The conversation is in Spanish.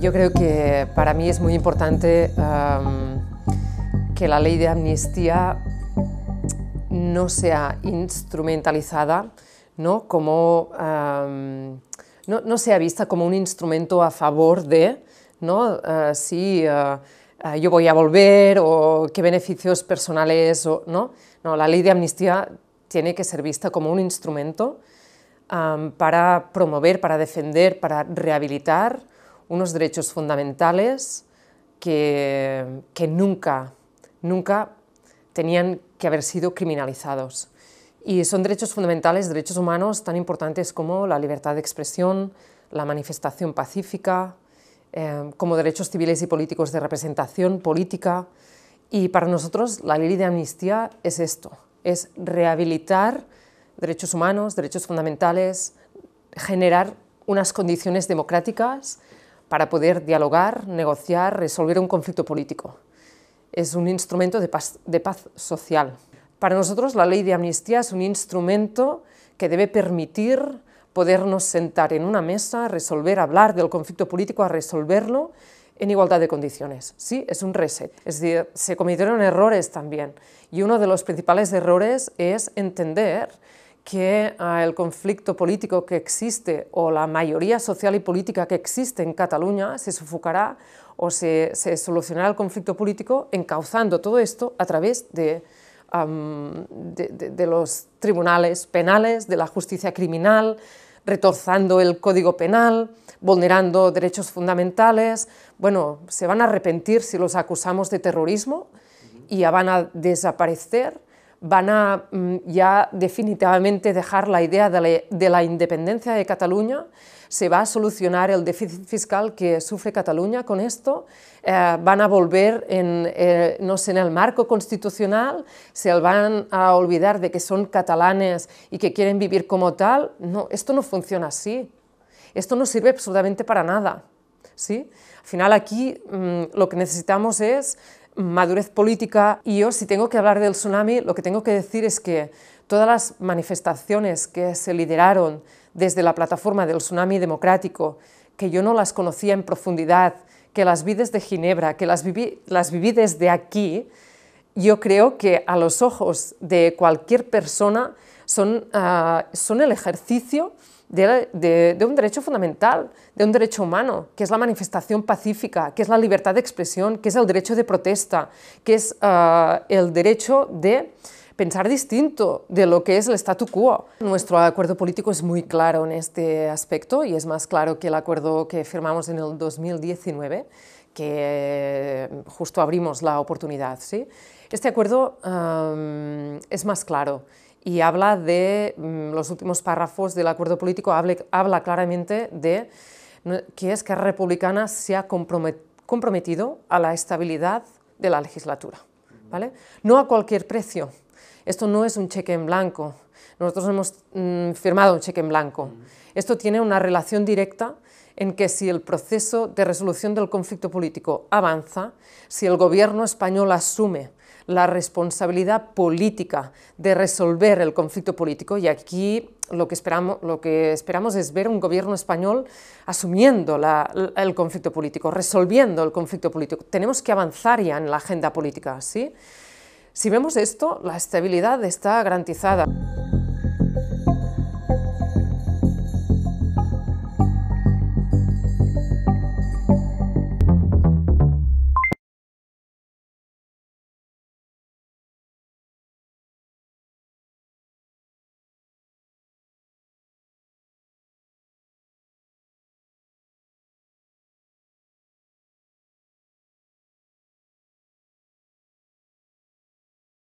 Yo creo que para mí es muy importante que la ley de amnistía no sea instrumentalizada, ¿no? Como, sea vista como un instrumento a favor de, ¿no? Ah, si ah, ah, yo voy a volver o qué beneficios personales, o, ¿no? No, la ley de amnistía tiene que ser vista como un instrumento para promover, para defender, para rehabilitar unos derechos fundamentales que, nunca, nunca tenían que haber sido criminalizados. Y son derechos fundamentales, derechos humanos tan importantes como la libertad de expresión, la manifestación pacífica, eh, como derechos civiles y políticos de representación política. Y para nosotros la ley de amnistía es esto, es rehabilitar derechos humanos, derechos fundamentales, generar unas condiciones democráticas para poder dialogar, negociar, resolver un conflicto político. Es un instrumento de paz, social. Para nosotros la ley de amnistía es un instrumento que debe permitir podernos sentar en una mesa, resolver, hablar del conflicto político, a resolverlo en igualdad de condiciones. Sí, es un reset. Es decir, se cometieron errores también. Y uno de los principales errores es entender que ah, el conflicto político que existe o la mayoría social y política que existe en Cataluña se sofocará o se, solucionará el conflicto político encauzando todo esto a través de, los tribunales penales, de la justicia criminal, retorzando el código penal, vulnerando derechos fundamentales. Bueno, se van a arrepentir si los acusamos de terrorismo y van a desaparecer van a mm, ya definitivamente dejar la idea de la, independencia de Cataluña, se va a solucionar el déficit fiscal que sufre Cataluña con esto, eh, van a volver en, eh, no en el marco constitucional, se van a olvidar de que son catalanes y que quieren vivir como tal. No, esto no funciona así. Esto no sirve absolutamente para nada. ¿sí? Al final aquí mm, lo que necesitamos es madurez política. Y yo, si tengo que hablar del tsunami, lo que tengo que decir es que todas las manifestaciones que se lideraron desde la plataforma del tsunami democrático, que yo no las conocía en profundidad, que las vi desde Ginebra, que las viví, las viví desde aquí, yo creo que a los ojos de cualquier persona son, ah, son el ejercicio de, un derecho fundamental, de un derecho humano, que es la manifestación pacífica, que es la libertad de expresión, que es el derecho de protesta, que es ah, el derecho de pensar distinto de lo que es el statu quo. Nuestro acuerdo político es muy claro en este aspecto y es más claro que el acuerdo que firmamos en el 2019 que eh, justo abrimos la oportunidad. ¿sí? Este acuerdo eh, es más claro y habla de, mm, los últimos párrafos del acuerdo político habla claramente de que es que la Republicana se ha comprometido a la estabilidad de la legislatura. ¿vale? No a cualquier precio. Esto no es un cheque en blanco. Nosotros hemos mm, firmado un cheque en blanco. Esto tiene una relación directa en que si el proceso de resolución del conflicto político avanza, si el gobierno español asume la responsabilidad política de resolver el conflicto político, y aquí lo que esperamos, es ver un gobierno español asumiendo el conflicto político, resolviendo el conflicto político. Tenemos que avanzar ya en la agenda política, Si vemos esto, la estabilidad está garantizada.